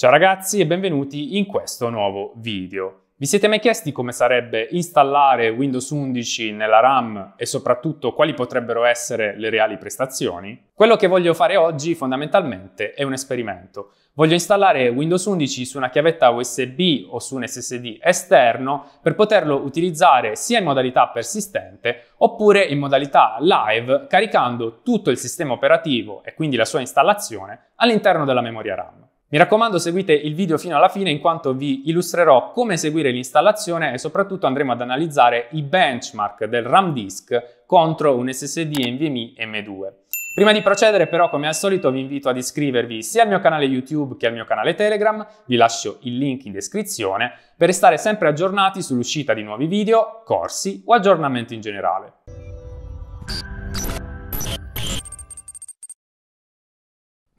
Ciao ragazzi e benvenuti in questo nuovo video. Vi siete mai chiesti come sarebbe installare Windows 11 nella RAM e soprattutto quali potrebbero essere le reali prestazioni? Quello che voglio fare oggi fondamentalmente è un esperimento. Voglio installare Windows 11 su una chiavetta USB o su un SSD esterno per poterlo utilizzare sia in modalità persistente oppure in modalità live caricando tutto il sistema operativo e quindi la sua installazione all'interno della memoria RAM. Mi raccomando seguite il video fino alla fine in quanto vi illustrerò come eseguire l'installazione e soprattutto andremo ad analizzare i benchmark del RAM disk contro un SSD NVMe M2. Prima di procedere però come al solito vi invito ad iscrivervi sia al mio canale YouTube che al mio canale Telegram, vi lascio il link in descrizione per restare sempre aggiornati sull'uscita di nuovi video, corsi o aggiornamenti in generale.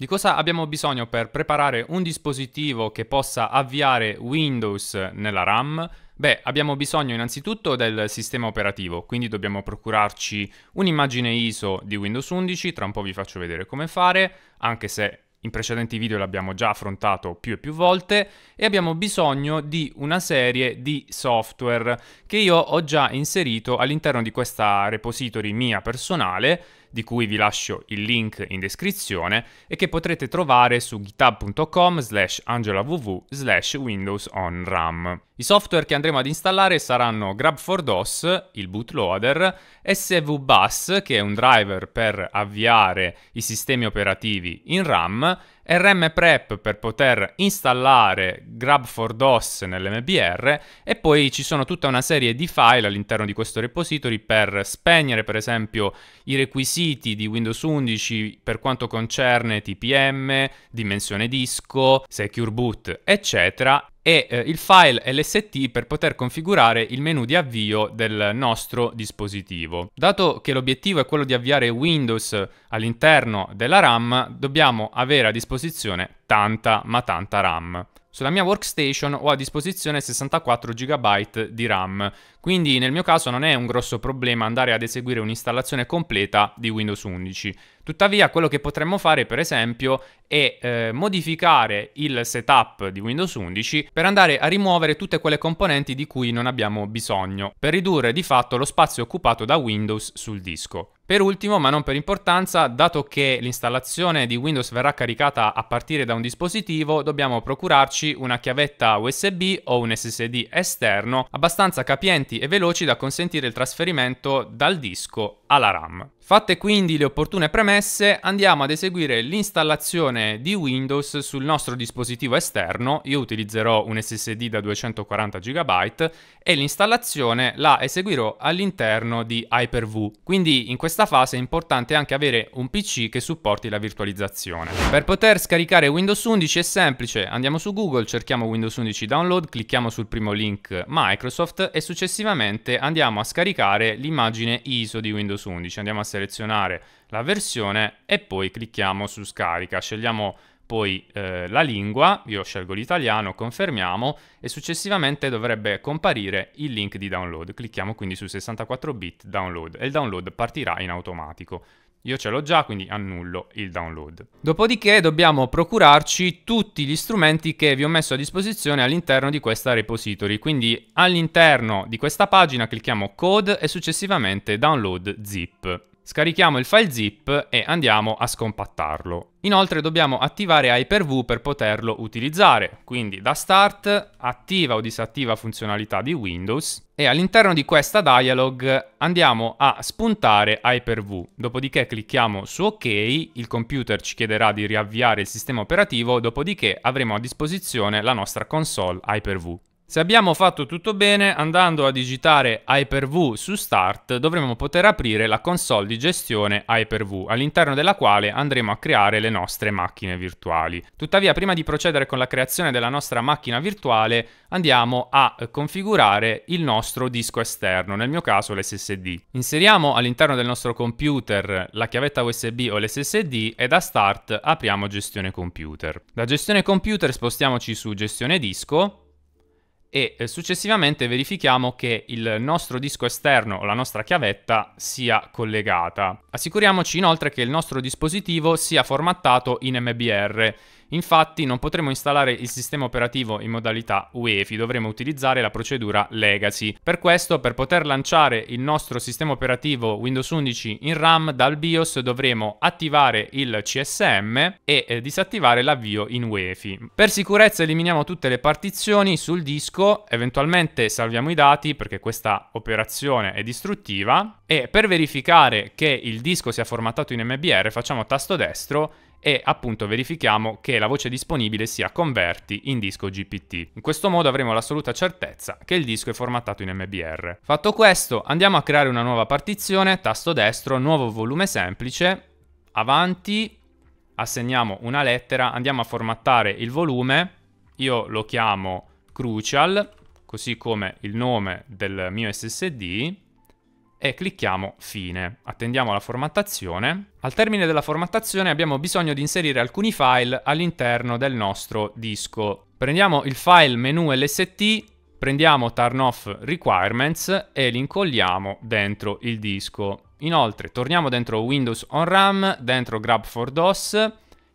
Di cosa abbiamo bisogno per preparare un dispositivo che possa avviare Windows nella RAM? Beh, abbiamo bisogno innanzitutto del sistema operativo, quindi dobbiamo procurarci un'immagine ISO di Windows 11, tra un po' vi faccio vedere come fare, anche se in precedenti video l'abbiamo già affrontato più e più volte e abbiamo bisogno di una serie di software che io ho già inserito all'interno di questa repository mia personale di cui vi lascio il link in descrizione e che potrete trovare su github.com slash angelavv slash windows on ram. I software che andremo ad installare saranno grab 4 dos il bootloader, SVBus, che è un driver per avviare i sistemi operativi in RAM, RM prep per poter installare grub 4 DOS nell'MBR e poi ci sono tutta una serie di file all'interno di questo repository per spegnere per esempio i requisiti di Windows 11 per quanto concerne TPM, dimensione disco, secure boot eccetera e eh, il file LST per poter configurare il menu di avvio del nostro dispositivo. Dato che l'obiettivo è quello di avviare Windows all'interno della RAM, dobbiamo avere a disposizione tanta ma tanta RAM. Sulla mia workstation ho a disposizione 64 GB di RAM, quindi nel mio caso non è un grosso problema andare ad eseguire un'installazione completa di Windows 11. Tuttavia quello che potremmo fare per esempio è eh, modificare il setup di Windows 11 per andare a rimuovere tutte quelle componenti di cui non abbiamo bisogno, per ridurre di fatto lo spazio occupato da Windows sul disco. Per ultimo, ma non per importanza, dato che l'installazione di Windows verrà caricata a partire da un dispositivo, dobbiamo procurarci una chiavetta USB o un SSD esterno abbastanza capienti e veloci da consentire il trasferimento dal disco alla RAM. Fatte quindi le opportune premesse, DNS andiamo ad eseguire l'installazione di Windows sul nostro dispositivo esterno. Io utilizzerò un SSD da 240 GB e l'installazione la eseguirò all'interno di Hyper-V. Quindi in questa fase è importante anche avere un PC che supporti la virtualizzazione. Per poter scaricare Windows 11 è semplice, andiamo su Google, cerchiamo Windows 11 download, clicchiamo sul primo link Microsoft e successivamente andiamo a scaricare l'immagine ISO di Windows 11. Andiamo a selezionare la versione e poi clicchiamo su scarica, scegliamo poi eh, la lingua, io scelgo l'italiano, confermiamo e successivamente dovrebbe comparire il link di download. Clicchiamo quindi su 64 bit download e il download partirà in automatico. Io ce l'ho già, quindi annullo il download. Dopodiché dobbiamo procurarci tutti gli strumenti che vi ho messo a disposizione all'interno di questa repository. Quindi all'interno di questa pagina clicchiamo code e successivamente download zip. Scarichiamo il file zip e andiamo a scompattarlo. Inoltre dobbiamo attivare Hyper-V per poterlo utilizzare, quindi da Start attiva o disattiva funzionalità di Windows e all'interno di questa dialog andiamo a spuntare Hyper-V, dopodiché clicchiamo su OK, il computer ci chiederà di riavviare il sistema operativo, dopodiché avremo a disposizione la nostra console Hyper-V. Se abbiamo fatto tutto bene, andando a digitare Hyper-V su Start, dovremo poter aprire la console di gestione Hyper-V, all'interno della quale andremo a creare le nostre macchine virtuali. Tuttavia, prima di procedere con la creazione della nostra macchina virtuale, andiamo a configurare il nostro disco esterno, nel mio caso l'SSD. Inseriamo all'interno del nostro computer la chiavetta USB o l'SSD e da Start apriamo Gestione Computer. Da Gestione Computer spostiamoci su Gestione Disco, e eh, successivamente verifichiamo che il nostro disco esterno o la nostra chiavetta sia collegata. Assicuriamoci inoltre che il nostro dispositivo sia formattato in MBR Infatti non potremo installare il sistema operativo in modalità UEFI, dovremo utilizzare la procedura Legacy. Per questo, per poter lanciare il nostro sistema operativo Windows 11 in RAM dal BIOS dovremo attivare il CSM e eh, disattivare l'avvio in UEFI. Per sicurezza eliminiamo tutte le partizioni sul disco, eventualmente salviamo i dati perché questa operazione è distruttiva e per verificare che il disco sia formattato in MBR facciamo tasto destro e appunto verifichiamo che la voce disponibile sia converti in disco GPT. In questo modo avremo l'assoluta certezza che il disco è formattato in MBR. Fatto questo andiamo a creare una nuova partizione, tasto destro, nuovo volume semplice, avanti, assegniamo una lettera, andiamo a formattare il volume, io lo chiamo Crucial, così come il nome del mio SSD, e clicchiamo fine. Attendiamo la formattazione. Al termine della formattazione abbiamo bisogno di inserire alcuni file all'interno del nostro disco. Prendiamo il file menu LST, prendiamo turn off requirements e li incolliamo dentro il disco. Inoltre torniamo dentro Windows on RAM, dentro Grab for DOS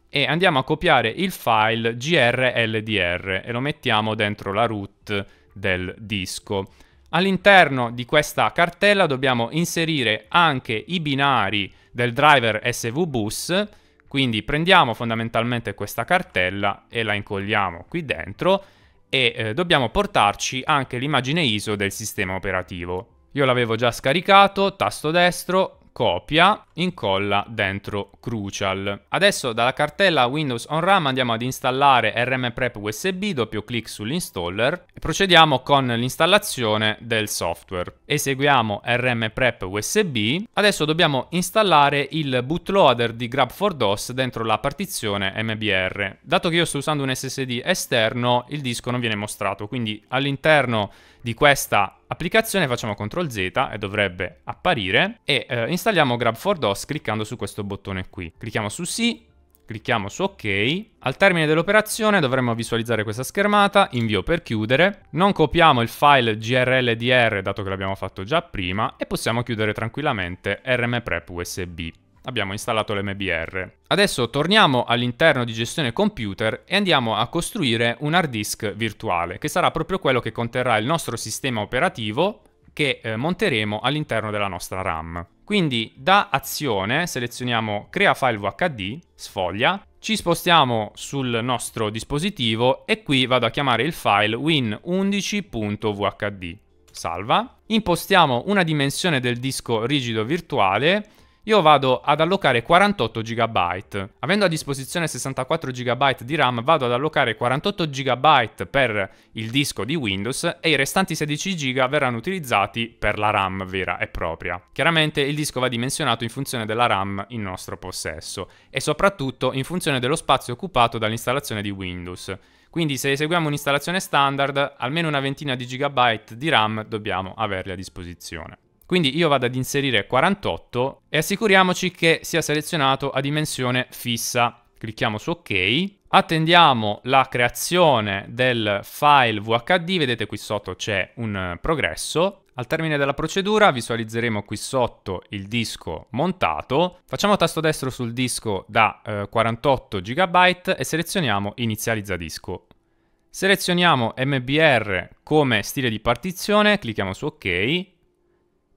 e andiamo a copiare il file grldr e lo mettiamo dentro la root del disco. All'interno di questa cartella dobbiamo inserire anche i binari del driver svbus, quindi prendiamo fondamentalmente questa cartella e la incolliamo qui dentro e eh, dobbiamo portarci anche l'immagine ISO del sistema operativo. Io l'avevo già scaricato, tasto destro, copia, incolla dentro Crucial. Adesso dalla cartella Windows on RAM andiamo ad installare rmprep USB, doppio clic sull'installer e procediamo con l'installazione del software. Eseguiamo rmprep USB, adesso dobbiamo installare il bootloader di Grab 4 DOS dentro la partizione MBR. Dato che io sto usando un SSD esterno, il disco non viene mostrato, quindi all'interno di questa applicazione facciamo CTRL Z e dovrebbe apparire e eh, installiamo Grab 4 DOS cliccando su questo bottone qui. Clicchiamo su sì, clicchiamo su ok. Al termine dell'operazione dovremmo visualizzare questa schermata, invio per chiudere. Non copiamo il file grldr dato che l'abbiamo fatto già prima e possiamo chiudere tranquillamente rmprep usb abbiamo installato l'MBR. Adesso torniamo all'interno di gestione computer e andiamo a costruire un hard disk virtuale, che sarà proprio quello che conterrà il nostro sistema operativo che eh, monteremo all'interno della nostra RAM. Quindi da azione selezioniamo crea file VHD, sfoglia, ci spostiamo sul nostro dispositivo e qui vado a chiamare il file win11.vhd. Salva. Impostiamo una dimensione del disco rigido virtuale io vado ad allocare 48 GB. Avendo a disposizione 64 GB di RAM, vado ad allocare 48 GB per il disco di Windows e i restanti 16 GB verranno utilizzati per la RAM vera e propria. Chiaramente il disco va dimensionato in funzione della RAM in nostro possesso e soprattutto in funzione dello spazio occupato dall'installazione di Windows. Quindi se eseguiamo un'installazione standard, almeno una ventina di GB di RAM dobbiamo averli a disposizione. Quindi io vado ad inserire 48 e assicuriamoci che sia selezionato a dimensione fissa. Clicchiamo su ok, attendiamo la creazione del file VHD, vedete qui sotto c'è un eh, progresso. Al termine della procedura visualizzeremo qui sotto il disco montato, facciamo tasto destro sul disco da eh, 48 GB e selezioniamo inizializza disco. Selezioniamo MBR come stile di partizione, clicchiamo su ok,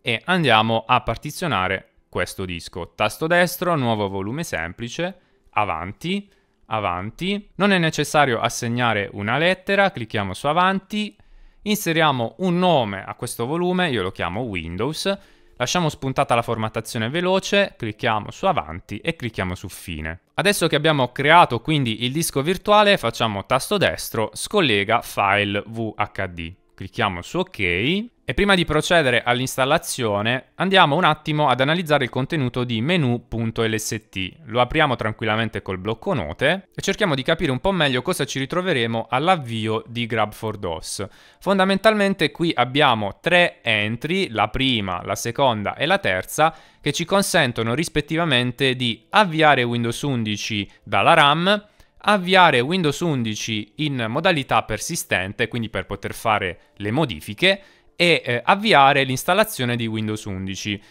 e andiamo a partizionare questo disco. Tasto destro, nuovo volume semplice, avanti, avanti. Non è necessario assegnare una lettera, clicchiamo su avanti, inseriamo un nome a questo volume, io lo chiamo Windows, lasciamo spuntata la formattazione veloce, clicchiamo su avanti e clicchiamo su fine. Adesso che abbiamo creato quindi il disco virtuale facciamo tasto destro, scollega file VHD. Clicchiamo su ok e prima di procedere all'installazione andiamo un attimo ad analizzare il contenuto di menu.lst. Lo apriamo tranquillamente col blocco note e cerchiamo di capire un po' meglio cosa ci ritroveremo all'avvio di Grab 4 DOS. Fondamentalmente qui abbiamo tre entry, la prima, la seconda e la terza, che ci consentono rispettivamente di avviare Windows 11 dalla RAM, avviare Windows 11 in modalità persistente, quindi per poter fare le modifiche, e eh, avviare l'installazione di Windows 11.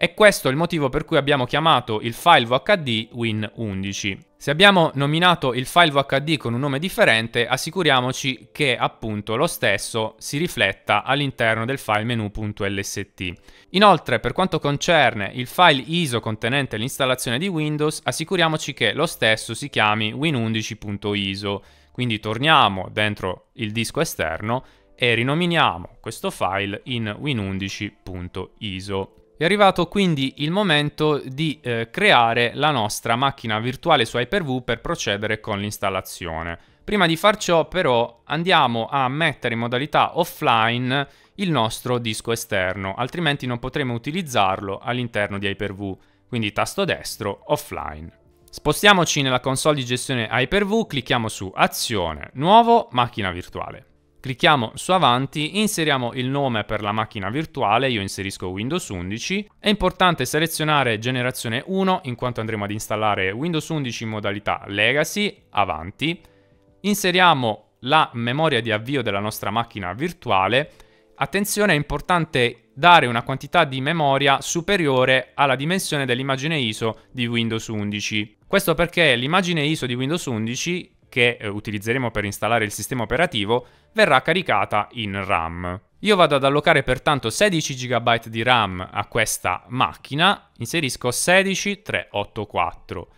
E questo è il motivo per cui abbiamo chiamato il file VHD Win11. Se abbiamo nominato il file VHD con un nome differente, assicuriamoci che appunto lo stesso si rifletta all'interno del file menu.lst. Inoltre, per quanto concerne il file ISO contenente l'installazione di Windows, assicuriamoci che lo stesso si chiami win11.iso. Quindi torniamo dentro il disco esterno e rinominiamo questo file in win11.iso. È arrivato quindi il momento di eh, creare la nostra macchina virtuale su Hyper-V per procedere con l'installazione. Prima di far ciò però andiamo a mettere in modalità offline il nostro disco esterno, altrimenti non potremo utilizzarlo all'interno di Hyper-V, quindi tasto destro offline. Spostiamoci nella console di gestione Hyper-V, clicchiamo su Azione, Nuovo, Macchina virtuale. Clicchiamo su avanti, inseriamo il nome per la macchina virtuale, io inserisco Windows 11. È importante selezionare generazione 1 in quanto andremo ad installare Windows 11 in modalità legacy, avanti. Inseriamo la memoria di avvio della nostra macchina virtuale. Attenzione, è importante dare una quantità di memoria superiore alla dimensione dell'immagine ISO di Windows 11. Questo perché l'immagine ISO di Windows 11 che eh, utilizzeremo per installare il sistema operativo verrà caricata in RAM. Io vado ad allocare pertanto 16 GB di RAM a questa macchina, inserisco 16384,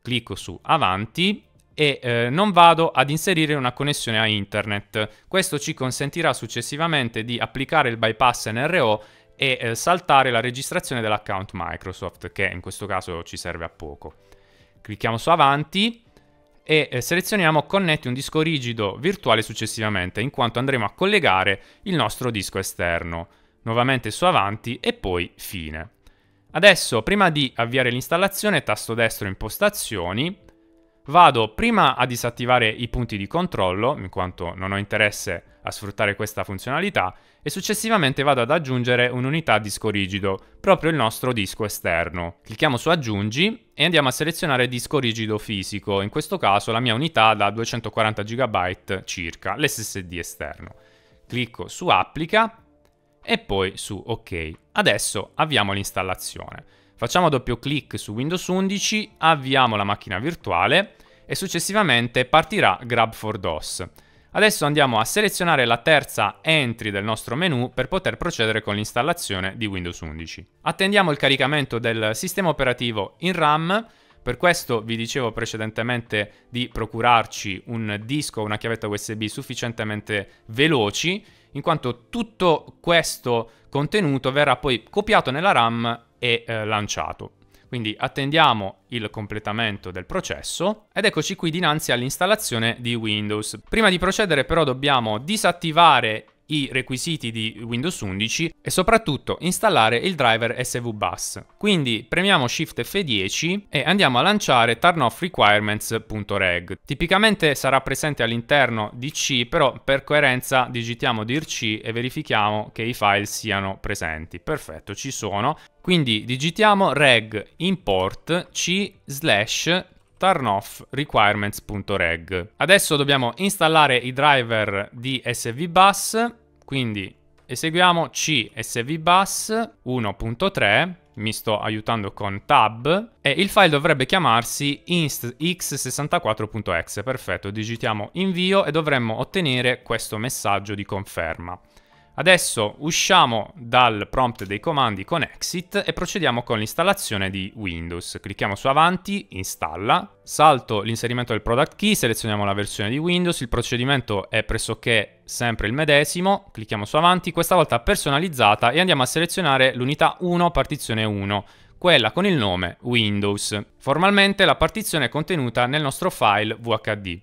clicco su avanti e eh, non vado ad inserire una connessione a internet. Questo ci consentirà successivamente di applicare il bypass NRO e eh, saltare la registrazione dell'account Microsoft, che in questo caso ci serve a poco. Clicchiamo su avanti e eh, selezioniamo connetti un disco rigido virtuale successivamente in quanto andremo a collegare il nostro disco esterno nuovamente su avanti e poi fine adesso prima di avviare l'installazione tasto destro impostazioni Vado prima a disattivare i punti di controllo, in quanto non ho interesse a sfruttare questa funzionalità, e successivamente vado ad aggiungere un'unità disco rigido, proprio il nostro disco esterno. Clicchiamo su aggiungi e andiamo a selezionare disco rigido fisico, in questo caso la mia unità da 240 GB circa, l'SSD esterno. Clicco su applica e poi su ok. Adesso avviamo l'installazione. Facciamo doppio clic su Windows 11, avviamo la macchina virtuale e successivamente partirà Grab 4 DOS. Adesso andiamo a selezionare la terza entry del nostro menu per poter procedere con l'installazione di Windows 11. Attendiamo il caricamento del sistema operativo in RAM, per questo vi dicevo precedentemente di procurarci un disco o una chiavetta USB sufficientemente veloci, in quanto tutto questo contenuto verrà poi copiato nella RAM e eh, lanciato. Quindi attendiamo il completamento del processo ed eccoci qui dinanzi all'installazione di Windows. Prima di procedere però dobbiamo disattivare i requisiti di Windows 11 e soprattutto installare il driver svbus. Quindi premiamo Shift F10 e andiamo a lanciare turnoffrequirements.reg. Tipicamente sarà presente all'interno di C, però per coerenza digitiamo dir C e verifichiamo che i file siano presenti. Perfetto, ci sono. Quindi digitiamo reg import c slash requirements.reg. Adesso dobbiamo installare i driver di svbus, quindi eseguiamo csvbus 1.3 mi sto aiutando con tab e il file dovrebbe chiamarsi inst x64.exe perfetto digitiamo invio e dovremmo ottenere questo messaggio di conferma Adesso usciamo dal prompt dei comandi con exit e procediamo con l'installazione di Windows. Clicchiamo su avanti, installa, salto l'inserimento del product key, selezioniamo la versione di Windows, il procedimento è pressoché sempre il medesimo, clicchiamo su avanti, questa volta personalizzata e andiamo a selezionare l'unità 1 partizione 1 quella con il nome Windows. Formalmente la partizione è contenuta nel nostro file VHD.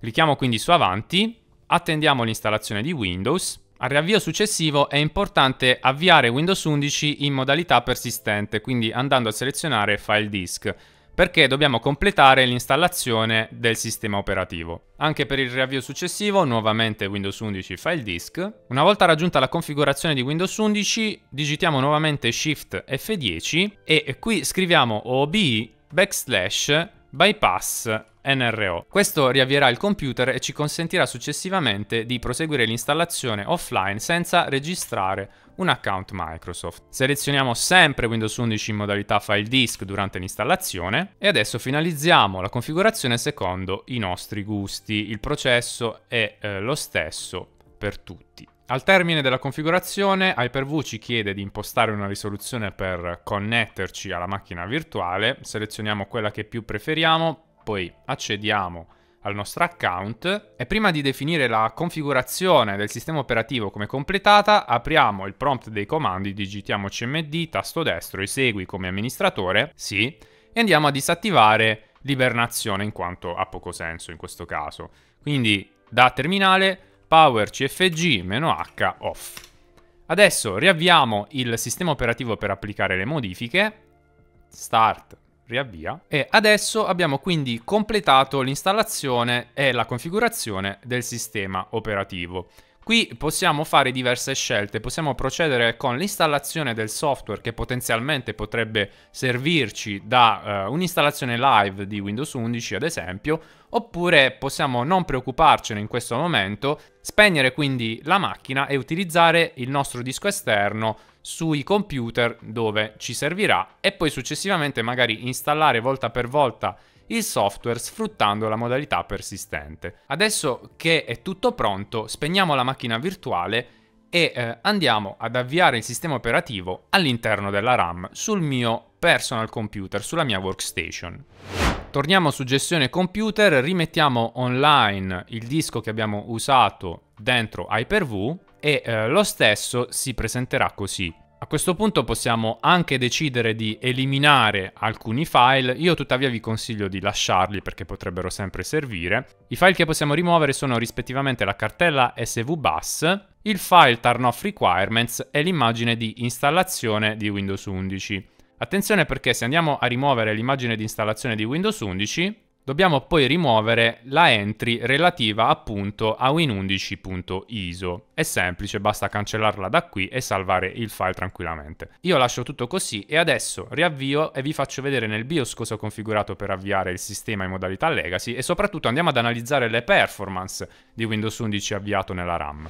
Clicchiamo quindi su Avanti, attendiamo l'installazione di Windows al riavvio successivo è importante avviare Windows 11 in modalità persistente, quindi andando a selezionare File Disk, perché dobbiamo completare l'installazione del sistema operativo. Anche per il riavvio successivo, nuovamente Windows 11 File Disk. Una volta raggiunta la configurazione di Windows 11, digitiamo nuovamente Shift F10 e qui scriviamo OB backslash bypass NRO. Questo riavvierà il computer e ci consentirà successivamente di proseguire l'installazione offline senza registrare un account Microsoft. Selezioniamo sempre Windows 11 in modalità file disk durante l'installazione e adesso finalizziamo la configurazione secondo i nostri gusti. Il processo è eh, lo stesso per tutti. Al termine della configurazione, Hyper-V ci chiede di impostare una risoluzione per connetterci alla macchina virtuale, selezioniamo quella che più preferiamo, poi accediamo al nostro account e prima di definire la configurazione del sistema operativo come completata apriamo il prompt dei comandi, digitiamo cmd, tasto destro, esegui come amministratore, sì, e andiamo a disattivare l'ibernazione in quanto ha poco senso in questo caso. Quindi da terminale power cfg-h off. Adesso riavviamo il sistema operativo per applicare le modifiche, start riavvia e adesso abbiamo quindi completato l'installazione e la configurazione del sistema operativo. Qui possiamo fare diverse scelte, possiamo procedere con l'installazione del software che potenzialmente potrebbe servirci da eh, un'installazione live di Windows 11 ad esempio, oppure possiamo non preoccuparcene in questo momento, spegnere quindi la macchina e utilizzare il nostro disco esterno sui computer dove ci servirà e poi successivamente magari installare volta per volta il software sfruttando la modalità persistente. Adesso che è tutto pronto, spegniamo la macchina virtuale e eh, andiamo ad avviare il sistema operativo all'interno della RAM sul mio personal computer, sulla mia workstation. Torniamo su gestione computer, rimettiamo online il disco che abbiamo usato dentro Hyper-V e eh, lo stesso si presenterà così. A questo punto possiamo anche decidere di eliminare alcuni file, io tuttavia vi consiglio di lasciarli perché potrebbero sempre servire. I file che possiamo rimuovere sono rispettivamente la cartella svbus, il file turn off requirements e l'immagine di installazione di Windows 11. Attenzione perché se andiamo a rimuovere l'immagine di installazione di Windows 11, dobbiamo poi rimuovere la entry relativa appunto a win11.iso. È semplice, basta cancellarla da qui e salvare il file tranquillamente. Io lascio tutto così e adesso riavvio e vi faccio vedere nel BIOS cosa ho configurato per avviare il sistema in modalità legacy e soprattutto andiamo ad analizzare le performance di Windows 11 avviato nella RAM.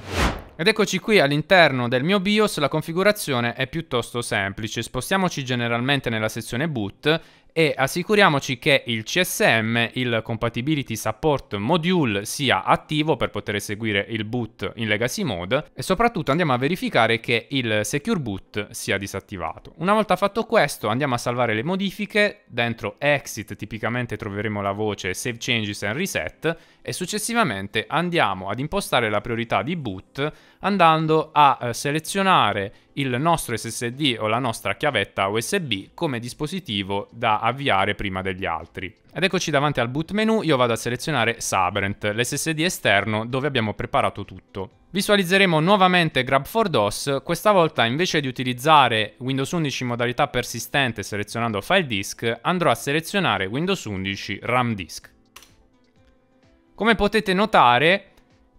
Ed eccoci qui all'interno del mio BIOS, la configurazione è piuttosto semplice, spostiamoci generalmente nella sezione boot e assicuriamoci che il CSM, il Compatibility Support Module, sia attivo per poter eseguire il boot in legacy mode e soprattutto andiamo a verificare che il Secure Boot sia disattivato. Una volta fatto questo andiamo a salvare le modifiche, dentro Exit tipicamente troveremo la voce Save Changes and Reset e successivamente andiamo ad impostare la priorità di boot andando a eh, selezionare il nostro SSD o la nostra chiavetta USB come dispositivo da avviare prima degli altri. Ed eccoci davanti al boot menu, io vado a selezionare Sabrent, l'SSD esterno dove abbiamo preparato tutto. Visualizzeremo nuovamente Grab 4 DOS, questa volta invece di utilizzare Windows 11 in modalità persistente selezionando File Disk, andrò a selezionare Windows 11 RAM Disk. Come potete notare,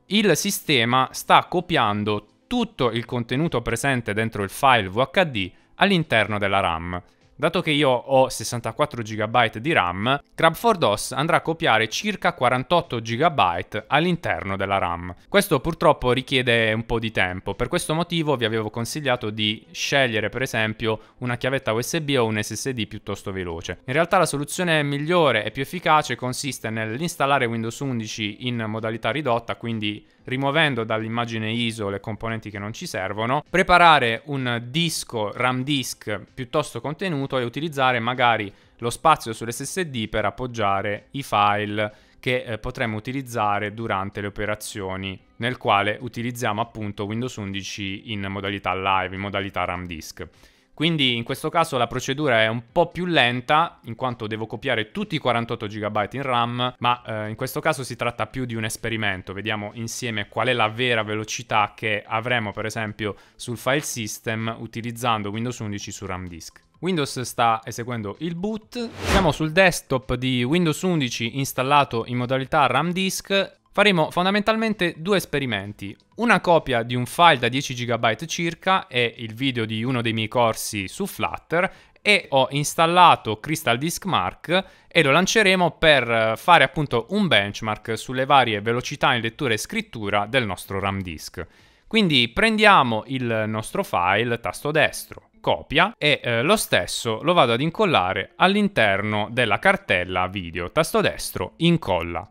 il sistema sta copiando tutto il contenuto presente dentro il file VHD all'interno della RAM. Dato che io ho 64 GB di RAM, Crab 4 DOS andrà a copiare circa 48 GB all'interno della RAM. Questo purtroppo richiede un po' di tempo, per questo motivo vi avevo consigliato di scegliere per esempio una chiavetta USB o un SSD piuttosto veloce. In realtà la soluzione migliore e più efficace consiste nell'installare Windows 11 in modalità ridotta, quindi rimuovendo dall'immagine ISO le componenti che non ci servono, preparare un disco RAM disk piuttosto contenuto tenuto a utilizzare magari lo spazio sull'SSD per appoggiare i file che eh, potremo utilizzare durante le operazioni nel quale utilizziamo appunto Windows 11 in modalità live, in modalità RAM disk. Quindi in questo caso la procedura è un po' più lenta in quanto devo copiare tutti i 48 GB in RAM, ma eh, in questo caso si tratta più di un esperimento. Vediamo insieme qual è la vera velocità che avremo per esempio sul file system utilizzando Windows 11 su RAM disk. Windows sta eseguendo il boot, siamo sul desktop di Windows 11 installato in modalità RAM disk, faremo fondamentalmente due esperimenti. Una copia di un file da 10 GB circa è il video di uno dei miei corsi su Flutter e ho installato Crystal Disk Mark e lo lanceremo per fare appunto un benchmark sulle varie velocità in lettura e scrittura del nostro RAM disk. Quindi prendiamo il nostro file tasto destro, copia e eh, lo stesso lo vado ad incollare all'interno della cartella video. Tasto destro, incolla.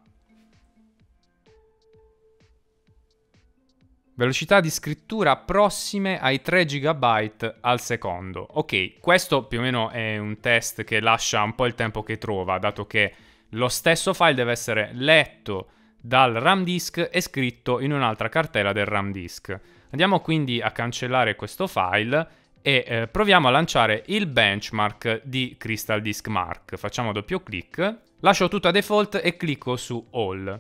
Velocità di scrittura prossime ai 3 GB al secondo. Ok, questo più o meno è un test che lascia un po' il tempo che trova, dato che lo stesso file deve essere letto dal RAM disk e scritto in un'altra cartella del RAM disk. Andiamo quindi a cancellare questo file e eh, proviamo a lanciare il benchmark di Crystal Disk Mark. Facciamo doppio clic, lascio tutto a default e clicco su All.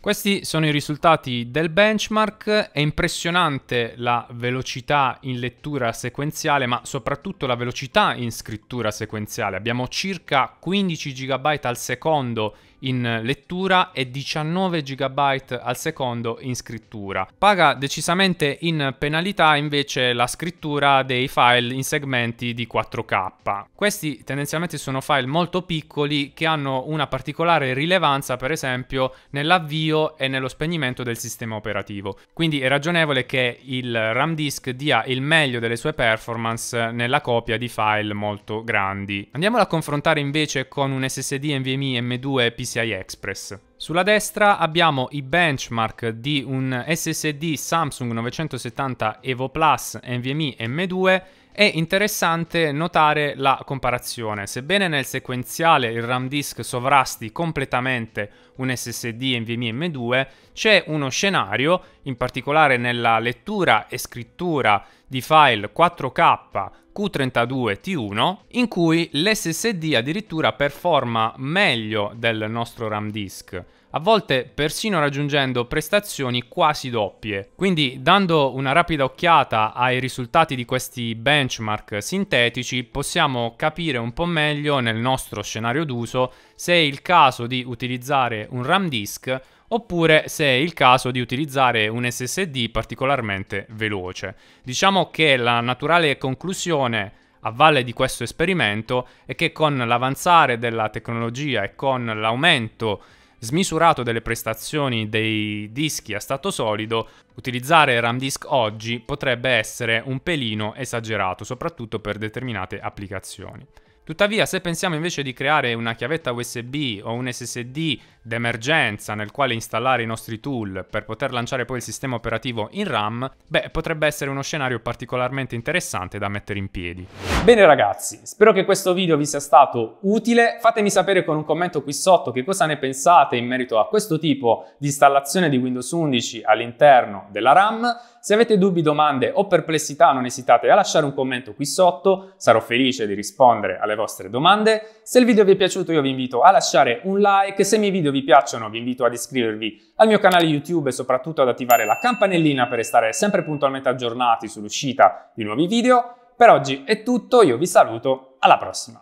Questi sono i risultati del benchmark, è impressionante la velocità in lettura sequenziale ma soprattutto la velocità in scrittura sequenziale, abbiamo circa 15 GB al secondo in lettura e 19 GB al secondo in scrittura. Paga decisamente in penalità invece la scrittura dei file in segmenti di 4K. Questi tendenzialmente sono file molto piccoli che hanno una particolare rilevanza per esempio nell'avvio e nello spegnimento del sistema operativo. Quindi è ragionevole che il RAM disk dia il meglio delle sue performance nella copia di file molto grandi. Andiamolo a confrontare invece con un SSD NVMe M2 PC PCI Express. Sulla destra abbiamo i benchmark di un SSD Samsung 970 Evo Plus NVMe M2 è interessante notare la comparazione. Sebbene nel sequenziale il RAM disk sovrasti completamente un SSD NVMe M2, c'è uno scenario, in particolare nella lettura e scrittura di file 4K Q32T1, in cui l'SSD addirittura performa meglio del nostro RAM disk a volte persino raggiungendo prestazioni quasi doppie. Quindi dando una rapida occhiata ai risultati di questi benchmark sintetici possiamo capire un po' meglio nel nostro scenario d'uso se è il caso di utilizzare un RAM disk oppure se è il caso di utilizzare un SSD particolarmente veloce. Diciamo che la naturale conclusione a valle di questo esperimento è che con l'avanzare della tecnologia e con l'aumento smisurato delle prestazioni dei dischi a stato solido, utilizzare RAM disk oggi potrebbe essere un pelino esagerato, soprattutto per determinate applicazioni. Tuttavia, se pensiamo invece di creare una chiavetta USB o un SSD d'emergenza nel quale installare i nostri tool per poter lanciare poi il sistema operativo in RAM, beh, potrebbe essere uno scenario particolarmente interessante da mettere in piedi. Bene ragazzi, spero che questo video vi sia stato utile. Fatemi sapere con un commento qui sotto che cosa ne pensate in merito a questo tipo di installazione di Windows 11 all'interno della RAM. Se avete dubbi, domande o perplessità non esitate a lasciare un commento qui sotto, sarò felice di rispondere alle vostre domande. Se il video vi è piaciuto io vi invito a lasciare un like, se i miei video vi piacciono vi invito ad iscrivervi al mio canale YouTube e soprattutto ad attivare la campanellina per restare sempre puntualmente aggiornati sull'uscita di nuovi video. Per oggi è tutto, io vi saluto, alla prossima!